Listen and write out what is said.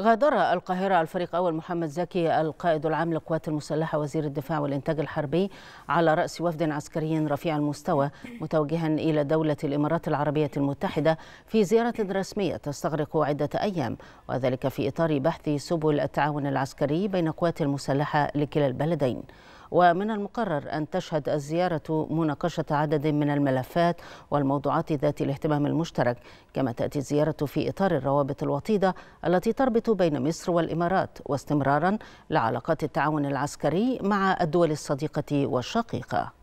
غادر القاهرة الفريق أول محمد زكي القائد العام للقوات المسلحة وزير الدفاع والإنتاج الحربي على رأس وفد عسكري رفيع المستوى متوجها إلى دولة الإمارات العربية المتحدة في زيارة رسمية تستغرق عدة أيام وذلك في إطار بحث سبل التعاون العسكري بين قوات المسلحة لكلا البلدين ومن المقرر أن تشهد الزيارة مناقشة عدد من الملفات والموضوعات ذات الاهتمام المشترك كما تأتي الزيارة في إطار الروابط الوطيدة التي تربط بين مصر والإمارات واستمرارا لعلاقات التعاون العسكري مع الدول الصديقة والشقيقة